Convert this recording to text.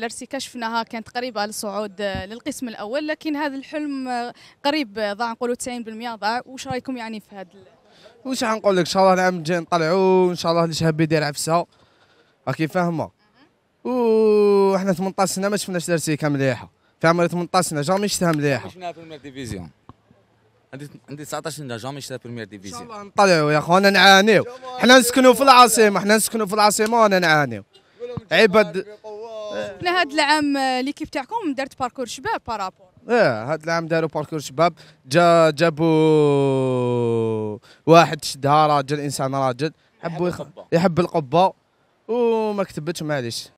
الأرسي كشفناها كانت قريبة للصعود آه، للقسم الأول لكن هذا الحلم آه، قريب آه، ضاع نقولوا 90% ضاع وش رايكم يعني في هذا وش غنقول لك ان شاء الله العام الجاي نطلعوا ان شاء الله الشهاب يدير عفسه راكي فاهمه وحنا 18 سنه ما شفناش الارسيكه مليحه في عمري 18 سنه جامي شفتها مليحه شفناها البريمير ديفيزيون عندي عندي 19 سنه جامي شفتها البريمير ديفيزيون ان شاء الله نطلعوا يا اخوانا نعانيو حنا نسكنوا في العاصمه حنا نسكنوا في العاصمه وانا نعانيو عباد حنا هذا العام ليكيب تاعكم دارت باركور شباب بارابور اه هذا العام داروا باركور شباب جا جابوا واحد شدها راجل انسان راجل حبوا يحب القبه وما كتبتش معليش